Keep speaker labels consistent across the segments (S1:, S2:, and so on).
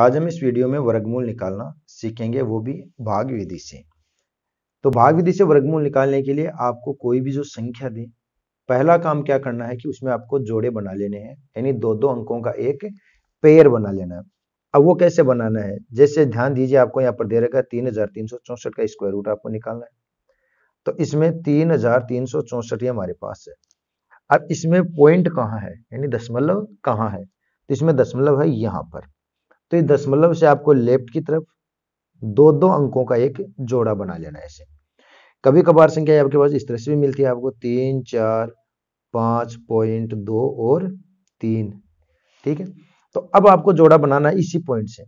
S1: आज हम इस वीडियो में वर्गमूल निकालना सीखेंगे वो भी भाग विधि से तो भाग विधि से वर्गमूल निकालने के लिए आपको कोई भी जो संख्या दे पहला काम क्या करना है कि उसमें आपको जोड़े बना लेने हैं यानी दो दो अंकों का एक पेयर बना लेना है अब वो कैसे बनाना है जैसे ध्यान दीजिए आपको यहाँ पर दे रखा तीन हजार तीन सौ चौसठ का स्क्वायर रूट आपको निकालना है तो इसमें तीन हजार तीन सौ चौसठ ही हमारे पास है अब इसमें पॉइंट कहाँ है यानी दशमलव कहाँ है तो इसमें दशमलव है यहाँ पर तो ये दशमलव से आपको लेफ्ट की तरफ दो दो अंकों का एक जोड़ा बना लेना है ऐसे कभी कभार संख्या आपके पास इस तरह से भी मिलती है आपको तीन चार पांच पॉइंट दो और तीन ठीक है तो अब आपको जोड़ा बनाना इसी पॉइंट से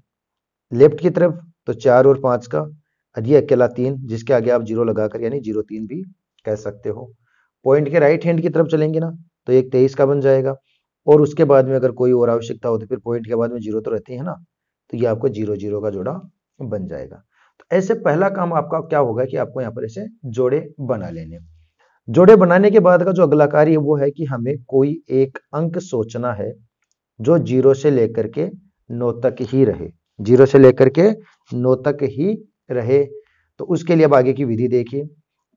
S1: लेफ्ट की तरफ तो चार और पांच का और ये अकेला तीन जिसके आगे आप जीरो लगाकर यानी जीरो तीन भी कह सकते हो पॉइंट के राइट हैंड की तरफ चलेंगे ना तो एक तेईस का बन जाएगा और उसके बाद में अगर कोई और आवश्यकता हो तो फिर पॉइंट के बाद में जीरो तो रहती है ना तो ये आपका जीरो जीरो का जोड़ा बन जाएगा तो ऐसे पहला काम आपका क्या होगा कि आपको यहाँ पर ऐसे जोड़े बना लेने जोड़े बनाने के बाद का जो अगला कार्य वो है कि हमें कोई एक अंक सोचना है जो जीरो से लेकर के नौ तक ही रहे जीरो से लेकर के नौ तक ही रहे तो उसके लिए अब आगे की विधि देखिए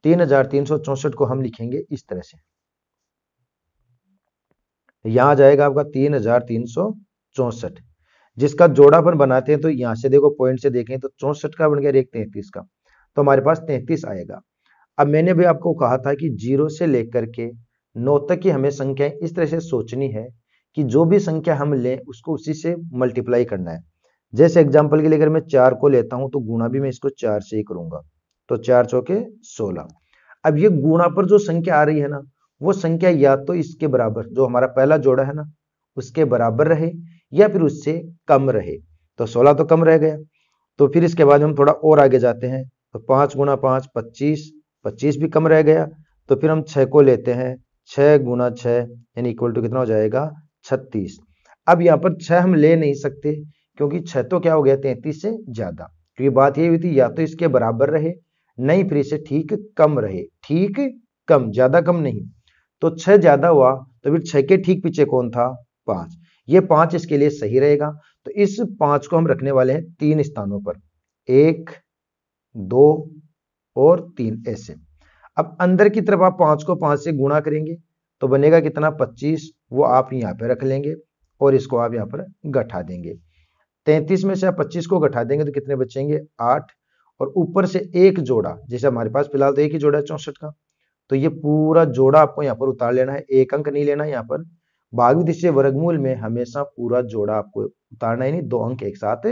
S1: तीन हजार तीन सौ चौसठ को हम लिखेंगे इस तरह से यहां जाएगा आपका तीन हजार तीन सौ चौसठ जिसका जोड़ापन बनाते हैं तो यहाँ से देखो पॉइंट से देखें तो चौसठ का बन गया एक तैंतीस का तो हमारे पास तैंतीस आएगा अब मैंने भी आपको कहा था कि जीरो से लेकर के नौ तक की हमें संख्या इस तरह से सोचनी है कि जो भी संख्या हम लें उसको उसी से मल्टीप्लाई करना है जैसे एग्जाम्पल के लिए अगर मैं चार को लेता हूं तो गुणा भी मैं इसको चार से ही करूंगा तो चार चौके सोलह अब ये गुणा पर जो संख्या आ रही है ना वो संख्या या तो इसके बराबर जो हमारा पहला जोड़ा है ना उसके बराबर रहे या फिर उससे कम रहे तो सोलह तो कम रह गया तो फिर इसके बाद हम थोड़ा और आगे जाते हैं तो पांच गुना पांच पच्चीस पच्चीस भी कम रह गया तो फिर हम छह को लेते हैं छह गुना छह यानी इक्वल टू कितना हो जाएगा छत्तीस अब यहाँ पर छह हम ले नहीं सकते क्योंकि छह तो क्या हो गया तैतीस से ज़्यादा क्योंकि तो बात ये हुई थी या तो इसके बराबर रहे नहीं फिर इसे ठीक कम रहे ठीक कम ज़्यादा कम नहीं तो छह ज़्यादा हुआ तो फिर छह के ठीक पीछे कौन था पांच ये पांच इसके लिए सही रहेगा तो इस पांच को हम रखने वाले हैं तीन स्थानों पर एक दो और तीन ऐसे अब अंदर की तरफ आप पांच को पांच से गुणा करेंगे तो बनेगा कितना पच्चीस वो आप यहां पर रख लेंगे और इसको आप यहां पर गठा देंगे तैंतीस में से आप पच्चीस को गठा देंगे तो कितने बचेंगे आठ और ऊपर से एक जोड़ा जैसे हमारे पास फिलहाल तो एक ही जोड़ा है चौसठ का तो ये पूरा जोड़ा आपको यहाँ पर उतार लेना है एक अंक नहीं लेना है यहाँ पर भावी निश्चय वर्गमूल में हमेशा पूरा जोड़ा आपको उतारना ही नहीं दो अंक एक साथ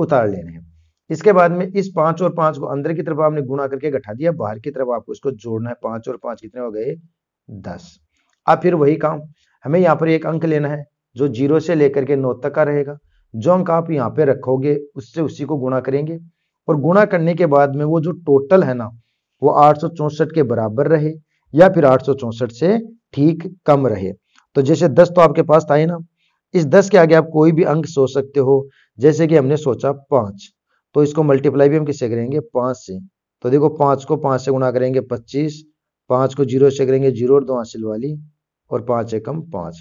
S1: उतार लेने हैं इसके बाद में इस पांच और पांच को अंदर की तरफ आपने गुणा करके घटा दिया बाहर की तरफ आपको इसको जोड़ना है पांच और पांच कितने हो गए दस अब फिर वही काम हमें यहाँ पर एक अंक लेना है जो जीरो से लेकर के नौ तक का रहेगा जो अंक आप यहाँ पे रखोगे उससे उसी को गुणा करेंगे और गुणा करने के बाद में वो जो टोटल है ना वो आठ के बराबर रहे या फिर आठ से ठीक कम रहे तो जैसे दस तो आपके पास था ही ना इस दस के आगे आप कोई भी अंक सोच सकते हो जैसे कि हमने सोचा पांच तो इसको मल्टीप्लाई भी हम किससे करेंगे पांच से तो देखो पांच को पांच से गुणा करेंगे पच्चीस पांच को जीरो से करेंगे जीरो और दो हासिल वाली और पाँच कम पांच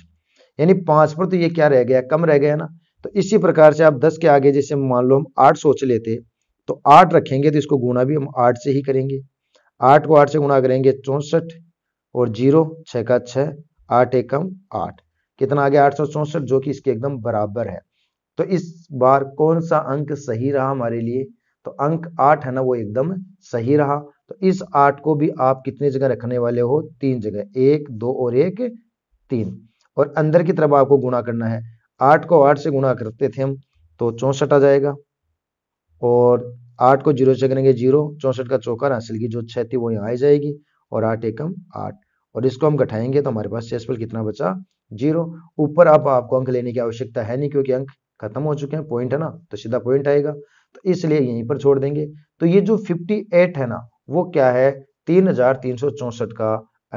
S1: यानी पांच पर तो ये क्या रह गया कम रह गया ना तो इसी प्रकार से आप दस के आगे जैसे मान लो हम आठ सोच लेते तो आठ रखेंगे तो इसको गुणा भी हम आठ से ही करेंगे आठ को आठ से गुणा करेंगे चौसठ और जीरो छह का छह आठ एकम आठ कितना आ गया आठ सौ चौसठ जो कि इसके एकदम बराबर है तो इस बार कौन सा अंक सही रहा हमारे लिए तो अंक आठ है ना वो एकदम सही रहा तो इस आठ को भी आप कितनी जगह रखने वाले हो तीन जगह एक दो और एक तीन और अंदर की तरफ आपको गुणा करना है आठ को आठ से गुणा करते थे हम तो चौसठ आ जाएगा और आठ को जीरो से करेंगे जीरो चौंसठ का चौका हासिल की जो छह थी वो यहाँ आ जाएगी और आठ एकम आठ और इसको हम घटाएंगे तो हमारे पास शेषफल कितना बचा जीरो ऊपर अब आपको अंक लेने की आवश्यकता है नहीं क्योंकि अंक खत्म हो चुके हैं पॉइंट है ना तो सीधा पॉइंट आएगा तो इसलिए यहीं पर छोड़ देंगे तो ये जो 58 है ना वो क्या है तीन हजार तीन सौ चौसठ का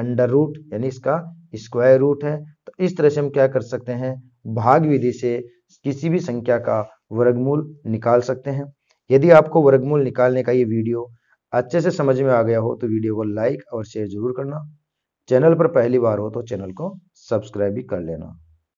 S1: अंडर रूट यानी इसका स्क्वायर रूट है तो इस तरह से हम क्या कर सकते हैं भाग विधि से किसी भी संख्या का वर्गमूल निकाल सकते हैं यदि आपको वर्गमूल निकालने का ये वीडियो अच्छे से समझ में आ गया हो तो वीडियो को लाइक और शेयर जरूर करना चैनल पर पहली बार हो तो चैनल को सब्सक्राइब भी कर लेना